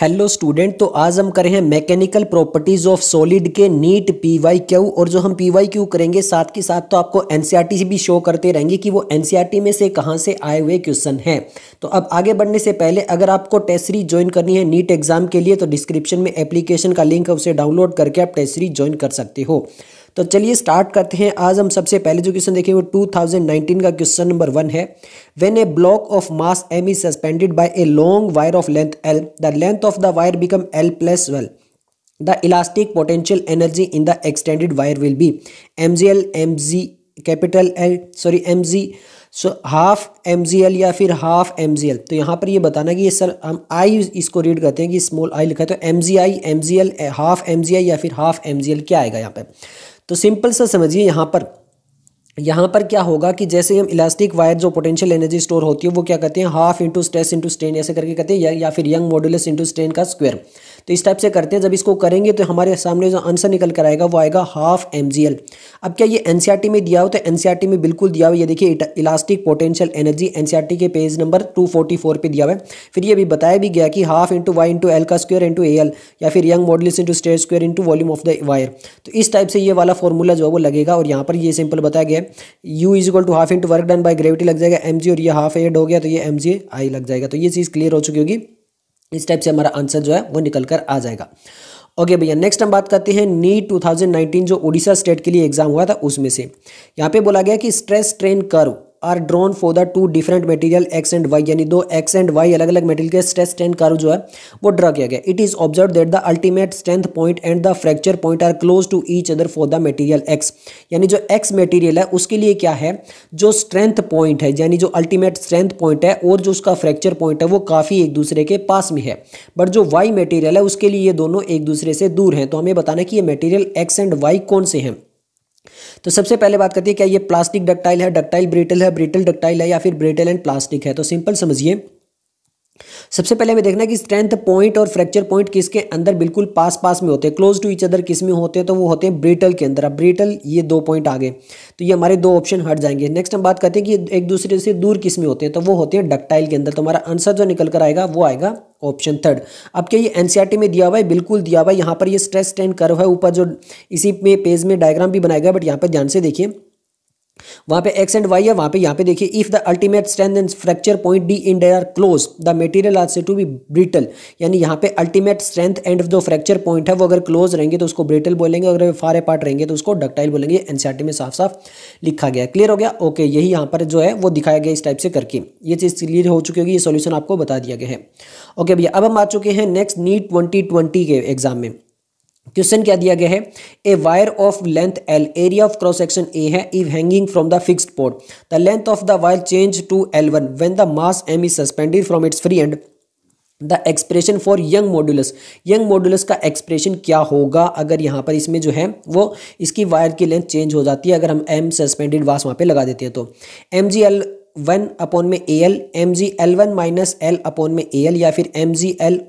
hello student तो आज हम करें हैं मैकेनिकल प्रॉपर्टीज ऑफ सॉलिड के नीट पी वाई क्यू और जो हम पी वाई क्यू करेंगे साथ के साथ तो आपको एनसीईआरटी से e भी शो करते रहेंगे कि वो एनसीईआरटी e में से कहाँ से आए हुए क्वेश्चन हैं तो अब आगे बढ़ने से पहले अगर आपको टेस्टरी ज्वाइन करनी है नीट एग्जाम के लिए तो डिस्क्रिप्शन में एप्लीकेशन का लिंक है उसे डाउनलोड करके आप टेस्टरी ज्वाइन कर सकते हो तो चलिए स्टार्ट करते हैं आज हम सबसे पहले जो क्वेश्चन देखेंगे वो 2019 का क्वेश्चन नंबर वन है when a block of mass M is suspended by a long wire of length L the length of the wire become L plus well the elastic potential energy in the extended wire will be M G L M G capital L sorry M G so half M G L या फिर half M G L तो यहाँ पर ये बताना कि ये sir हम आई इसको रीड करते हैं कि स्मॉल आई लिखा है तो M G I M G L half M G I या फिर हाफ एम जी एल क्या आएगा यहाँ पर तो सिंपल सा समझिए यहाँ पर यहाँ पर क्या होगा कि जैसे हम इलास्टिक वायर जो पोटेंशियल एनर्जी स्टोर होती है वो क्या कहते हैं half into stress into strain ऐसे करके कहते हैं या, या फिर यंग मॉड्यूलस इंटू स्ट्रेन का स्क्वायर तो इस टाइप से करते हैं जब इसको करेंगे तो हमारे सामने जो आंसर निकल कर आएगा वो आएगा हाफ एम अब क्या ये एन e में दिया हो तो एन e में बिल्कुल दिया हुआ ये देखिए इलास्टिक पोटेंशियल एनर्जी एन के पेज नंबर टू पे दिया हुआ है फिर ये भी बताया भी गया कि half into Y into L का स्क्वेयर इंटू ए एल या फिर Young model into state square into volume of the wire तो इस टाइप से ये वाला फॉर्मूला जो है वो लगेगा और यहाँ पर ये सिंपल बताया गया U is equal to half into work done by gravity लग जाएगा एम और ये हाफ एड हो गया तो ये एम आई लग जाएगा तो ये चीज़ क्लियर हो चुकी होगी इस टाइप से हमारा आंसर जो है वो निकल कर आ जाएगा ओके भैया नेक्स्ट हम बात करते हैं नी 2019 जो ओडिशा स्टेट के लिए एग्जाम हुआ था उसमें से यहाँ पे बोला गया कि stress train curve are drawn for the two different material X and Y यानी दो एक्स एंड वाई अलग अलग मेटीरियल के स्ट्रेस स्ट्रेंथ कार जो है वो ड्रा किया गया it is observe that the ultimate strength point and the fracture point are close to each other for the material X यानी जो एक्स मटेरियल है उसके लिए क्या है जो स्ट्रेंथ पॉइंट है यानी जो अल्टीमेट स्ट्रेंथ पॉइंट है और जो उसका फ्रैक्चर पॉइंट है वो काफ़ी एक दूसरे के पास में है बट जो वाई मटेरियल है उसके लिए ये दोनों एक दूसरे से दूर हैं तो हमें बताना कि ये मटेरियल एक्स एंड वाई कौन से हैं तो सबसे पहले बात करती है क्या ये प्लास्टिक डक्टाइल है डक्टाइल ब्रिटल है ब्रिटल डक्टाइल है या फिर ब्रिटल एंड प्लास्टिक है तो सिंपल समझिए सबसे पहले हमें देखना है कि स्ट्रेंथ पॉइंट और फ्रैक्चर पॉइंट किसके अंदर बिल्कुल पास पास में होते हैं क्लोज टू इच अदर किस में होते हैं तो वो होते हैं ब्रिटल के अंदर अब ब्रिटल ये दो पॉइंट आ गए तो ये हमारे दो ऑप्शन हट जाएंगे नेक्स्ट हम बात करते हैं कि एक दूसरे से दूर किस में होते हैं तो वो होते हैं डक्टाइल के अंदर तो हमारा आंसर जो निकल कर आएगा वो आएगा ऑप्शन थर्ड अब क्या ये एनसीईआरटी e में दिया हुआ है बिल्कुल दिया हुआ है यहाँ पर ये स्ट्रेस ट्रेंड कर्व है ऊपर जो इसी में पेज में डायग्राम भी बनाया गया बट यहाँ पर ध्यान से देखिए वहाँ पे एक्स एंड वाई है वहाँ पे यहाँ पे देखिए if the ultimate strength and fracture point D in are close the material are said to be brittle यानी यहाँ पे अल्टीमेट स्ट्रेंथ एंड जो फ्रैक्चर पॉइंट है वो अगर क्लोज रहेंगे तो उसको ब्रिटल बोलेंगे अगर फारे पार्ट रहेंगे तो उसको डक्टाइल बोलेंगे एनसीआरटी में साफ साफ लिखा गया क्लियर हो गया ओके यही यहाँ पर जो है वो दिखाया गया इस टाइप से करके ये चीज़ क्लियर हो चुकी होगी ये सोल्यूशन आपको बता दिया गया है ओके भैया अब हम आ चुके हैं नेक्स्ट नीट ट्वेंटी के एग्जाम में क्वेश्चन क्या दिया गया है A wire of length L area of cross section A है if hanging from the fixed port the length of the wire change to L one when the mass M is suspended from its free end the expression for Young modulus Young modulus का expression क्या होगा अगर यहाँ पर इसमें जो है वो इसकी वायर की लेंथ चेंज हो जाती है अगर हम एम सस्पेंडेड वास वहाँ पे लगा देते हैं तो M G L one upon में A L M G L one minus L upon में ए एल या फिर एम जी एल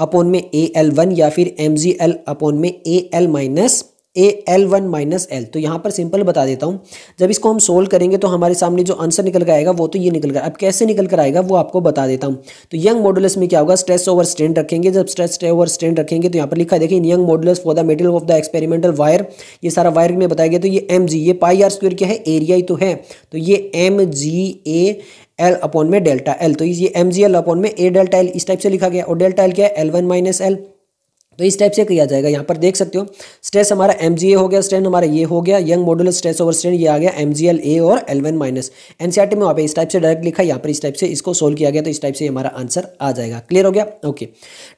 अपोन में ए एल वन या फिर एम जी एल अपोन में A L minus A L one minus L तो यहाँ पर सिंपल बता देता हूँ जब इसको हम सोल्व करेंगे तो हमारे सामने जो आंसर निकल कर आएगा वो तो ये निकल कर अब कैसे निकल कर आएगा वो आपको बता देता हूँ तो यंग मॉडल्स में क्या होगा स्ट्रेस ओवर स्ट्रेन रखेंगे जब स्ट्रेस ओवर स्ट्रेन रखेंगे तो यहाँ पर लिखा है देखिए Young models for the metal of the experimental wire ये सारा वायर में बताया गया तो ये एम जी ये पाई आर स्क्वेयर क्या है एरिया ही तो है तो ये M G A L upon में डेल्टा एल तो ये एम जी एल अपॉन में ए डेल्टा एल इस टाइप से लिखा गया और डेल्टा एल क्या है एल वन माइनस एल तो इस टाइप से किया जाएगा यहाँ पर देख सकते हो स्ट्रेस हमारा एम जी ए हो गया स्ट्रेन हमारा ये हो गया Young model stress over strain ये आ गया एम जी एल ए और L one minus N C R T में वहाँ पर इस टाइप से डायरेक्ट लिखा यहाँ पर इस टाइप से इसको सोल्व किया गया तो इस टाइप से हमारा आंसर आ जाएगा क्लियर हो गया ओके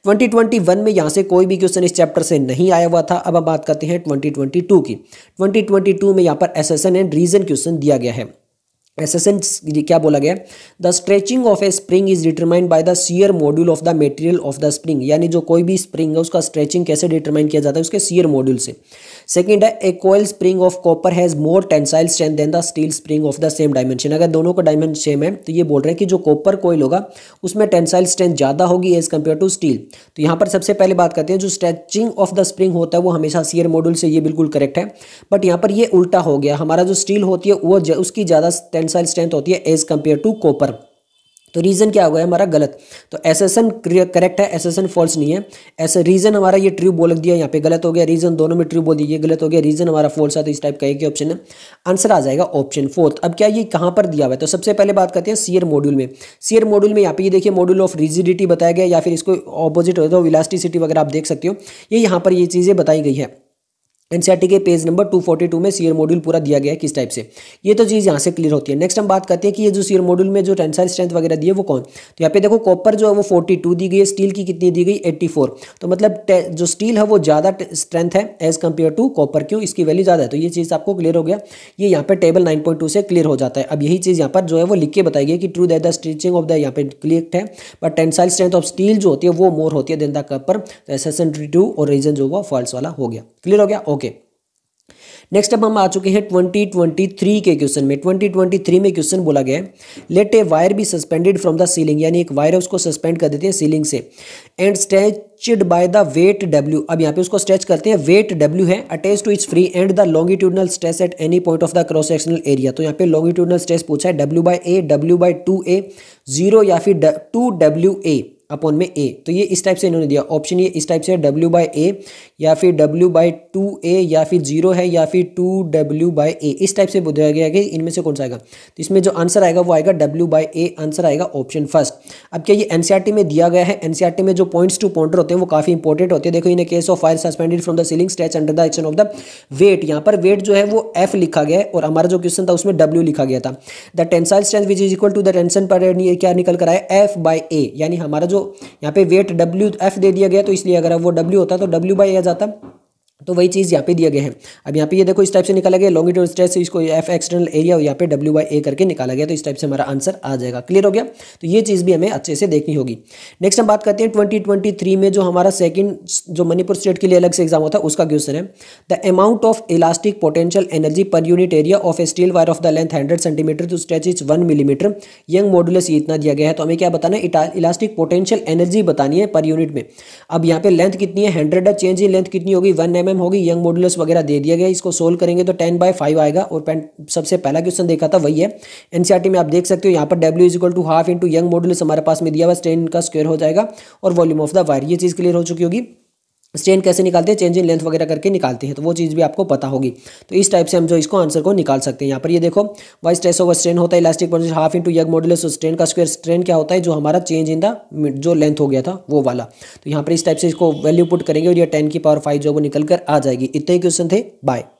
ट्वेंटी ट्वेंटी वन में यहाँ से कोई भी क्वेश्चन इस चैप्टर से नहीं आया हुआ था अब हम बात करते हैं ट्वेंटी ट्वेंटी टू की ट्वेंटी ट्वेंटी टू में यहाँ पर एसेसन एंड रीजन क्वेश्चन दिया गया है एसेसन क्या बोला गया the stretching of a spring is determined by the shear module of the material of the spring यानी जो कोई भी स्प्रिंग है उसका स्ट्रेचिंग कैसे डिटरमाइन किया जाता है उसके सीयर मॉड्यूल से सेकंड है a coil spring of copper has more tensile strength than the steel spring of the same dimension अगर दोनों का डायमेंशन सेम है तो ये बोल रहे हैं कि जो कॉपर कोयल होगा उसमें टेंसाइल स्ट्रेंथ ज़्यादा होगी एज कम्पेयर टू स्टील तो यहाँ पर सबसे पहले बात करते हैं जो स्ट्रेचिंग ऑफ द स्प्रिंग होता है वो हमेशा सीयर मॉड्यूल से ये बिल्कुल करेक्ट है बट यहाँ पर ये उल्टा हो गया हमारा जो स्टील होती है वो उसकी ज़्यादा टेंसाइल स्ट्रेंथ होती है एज कंपेयर टू कॉपर तो रीज़न क्या हो गया हमारा गलत तो एसेसन करेक्ट है एसेसन फॉल्स नहीं है ऐसे रीज़न हमारा ये ट्रू बोल दिया यहाँ पे गलत हो गया रीज़न दोनों में ट्रू बोल दीजिए गलत हो गया रीज़न हमारा फॉल्स है तो इस टाइप का एक ऑप्शन है आंसर आ जाएगा ऑप्शन फोर्थ अब क्या ये कहाँ पर दिया हुआ है तो सबसे पहले बात करते हैं सीयर मॉड्यूल में सीयर मॉड्यूल में यहाँ पे ये देखिए मॉड्यूल ऑफ रिजिडिटी बताया गया या फिर इसको ऑपोजिट होता है इलास्टिसिटी वगैरह आप देख सकते हो ये यहाँ पर ये चीज़ें बताई गई है एनसीआरटी e के पेज नंबर 242 में सीयर मॉड्यूल पूरा दिया गया है किस टाइप से ये तो चीज़ यहाँ से क्लियर होती है नेक्स्ट हम बात करते हैं कि ये जो सीयर मॉड्यूल में जो टेंसाइल स्ट्रेंथ वगैरह दी है वो कौन तो यहाँ पे देखो कॉपर जो है वो 42 दी गई है स्टील की कितनी दी गई 84 तो मतलब जो स्टील है वो ज़्यादा स्ट्रेंथ है एज कम्पेयर टू कॉपर क्यों इसकी वैल्यू ज़्यादा है तो ये चीज़ आपको क्लियर हो गया ये यहाँ पर टेबल नाइन से क्लियर हो जाता है अब यही चीज़ यहाँ पर जो है वो लिख के बताई गई कि true that the stitching of the यहाँ पे क्लियर है but tensile strength of steel जो होती है वो मोर होती है देन द कपर तो एस और रीजन जो हुआ फॉल्स वाला हो गया क्लियर हो गया ओके नेक्स्ट अब हम आ चुके हैं 2023 के क्वेश्चन में 2023 में क्वेश्चन बोला गया है let a wire be suspended from the ceiling यानी एक वायर है उसको सस्पेंड कर देते हैं सीलिंग से and stretched by the weight W अब यहाँ पे उसको स्ट्रेच करते हैं वेट डब्ल्यू है attach to its free end the longitudinal stress at any point of the cross sectional area तो यहाँ पे लॉन्गिट्यूडनल स्ट्रेस पूछा है W by A W by two A zero या फिर टू डब्ल्यू ए अपॉन में ए तो ये इस टाइप से इन्होंने दिया ऑप्शन ये इस टाइप से डब्ल्यू बाई ए या फिर w बाई टू ए या फिर जीरो है या फिर टू डब्ल्यू बाई ए इस टाइप से बताया गया कि इनमें से कौन सा आएगा तो इसमें जो आंसर आएगा वो आएगा w बाई ए आंसर आएगा ऑप्शन फर्स्ट अब क्या ये एनसीआरटी में दिया गया है एनसीआरटी में जो पॉइंट्स टू पॉइंटर होते हैं वो काफ़ी इंपॉर्टेंट होते हैं देखो in case of fire suspended from the ceiling stretch under the action of the weight यहाँ पर वेट जो है वो एफ लिखा गया है और हमारा जो क्वेश्चन था उसमें डब्ल्यू लिखा गया था the tensile strength which is equal to the tension पर क्या निकल कर आया एफ बाई ए यानी हमारा जो यहाँ पे वेट डब्ल्यू एफ दे दिया गया तो इसलिए अगर वो डब्ल्यू होता तो डब्ल्यू बाई आ जाता तो वही चीज़ यहाँ पे दिया गया है अब यहाँ पे ये देखो इस टाइप से निकाला गया लॉन्गिट्यूड स्ट्रेस इसको एफ एक्सटर्नल एरिया और यहाँ पे डब्ल्यू बाई ए करके निकाला गया तो इस टाइप से हमारा आंसर आ जाएगा क्लियर हो गया तो ये चीज़ भी हमें अच्छे से देखनी होगी नेक्स्ट हम बात करते हैं ट्वेंटी ट्वेंटी थ्री में जो हमारा सेकंड जो मणिपुर स्टेट के लिए अलग से एग्जाम होता है उसका क्वेश्चन है the amount of elastic potential energy per unit area of a steel wire of the length hundred centimetre to stretch is one millimetre Young modulus ये इतना दिया गया है तो हमें क्या बताना इलास्टिक पोटेंशियल एनर्जी बतानी है पर यूनिट में अब यहाँ पे लेंथ कितनी है हंड्रेड चेंज इन लेंथ कितनी होगी वन एम mm एम होगी यंग मॉडुलस वगैरह दे दिया गया इसको सोल्व करेंगे तो टेन बाय फाइव आएगा और सबसे पहला क्वेश्चन देखा था वही है एनसीआरटी में आप देख सकते हो यहाँ पर W is equal to half into Young modulus हमारे पास में दिया हुआ टेन का स्क्वेयर हो जाएगा और वॉल्यूम ऑफ द वायर ये चीज़ क्लियर हो चुकी होगी स्ट्रेन कैसे निकालते हैं चेंज इन लेंथ वगैरह करके निकालते हैं तो वो चीज़ भी आपको पता होगी तो इस टाइप से हम जो इसको आंसर को निकाल सकते हैं यहाँ पर ये देखो वाई स्ट्रेस ओवर स्ट्रेन होता है इलास्टिक पर half into Young model strain का स्क्वेयर स्ट्रेन क्या होता है जो हमारा चेंज इन द जो लेंथ हो गया था वो वाला तो यहाँ पर इस टाइप से इसको वैल्यू पुट करेंगे और ये टेन की पावर फाइव जो वो निकल कर आ जाएगी इतने क्वेश्चन थे बाय